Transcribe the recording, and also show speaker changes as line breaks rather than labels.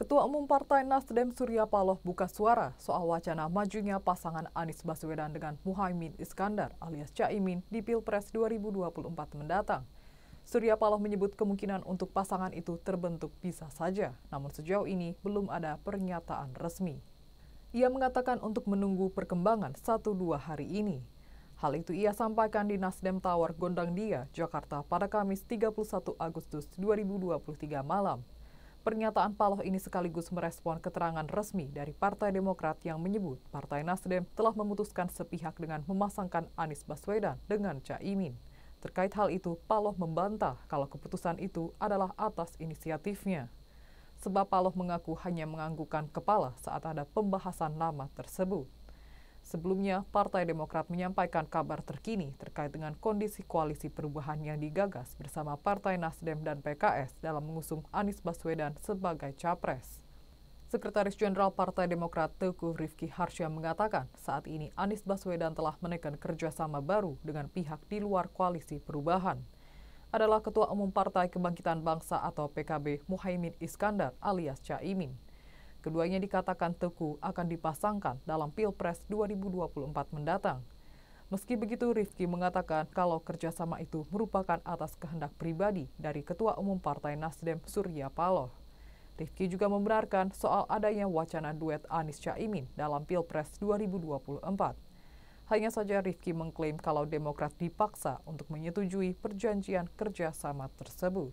Ketua Umum Partai Nasdem Surya Paloh buka suara soal wacana majunya pasangan Anies Baswedan dengan Muhaimin Iskandar alias Caimin di Pilpres 2024 mendatang. Surya Paloh menyebut kemungkinan untuk pasangan itu terbentuk bisa saja, namun sejauh ini belum ada pernyataan resmi. Ia mengatakan untuk menunggu perkembangan satu dua hari ini. Hal itu ia sampaikan di Nasdem Tower Gondang Dia, Jakarta pada Kamis 31 Agustus 2023 malam. Pernyataan Paloh ini sekaligus merespon keterangan resmi dari Partai Demokrat yang menyebut Partai Nasdem telah memutuskan sepihak dengan memasangkan Anies Baswedan dengan Caimin. Terkait hal itu, Paloh membantah kalau keputusan itu adalah atas inisiatifnya. Sebab Paloh mengaku hanya menganggukkan kepala saat ada pembahasan nama tersebut. Sebelumnya, Partai Demokrat menyampaikan kabar terkini terkait dengan kondisi koalisi perubahan yang digagas bersama Partai Nasdem dan PKS dalam mengusung Anies Baswedan sebagai capres. Sekretaris Jenderal Partai Demokrat Teguh Rifki Harsya mengatakan saat ini Anies Baswedan telah menekan kerjasama baru dengan pihak di luar koalisi perubahan. Adalah Ketua Umum Partai Kebangkitan Bangsa atau PKB Muhaimin Iskandar alias Caimin. Keduanya dikatakan Teguh akan dipasangkan dalam Pilpres 2024 mendatang. Meski begitu, Rifki mengatakan kalau kerjasama itu merupakan atas kehendak pribadi dari Ketua Umum Partai Nasdem Surya Paloh. Rifki juga membenarkan soal adanya wacana duet Anies Caimin dalam Pilpres 2024. Hanya saja Rifki mengklaim kalau Demokrat dipaksa untuk menyetujui perjanjian kerjasama tersebut.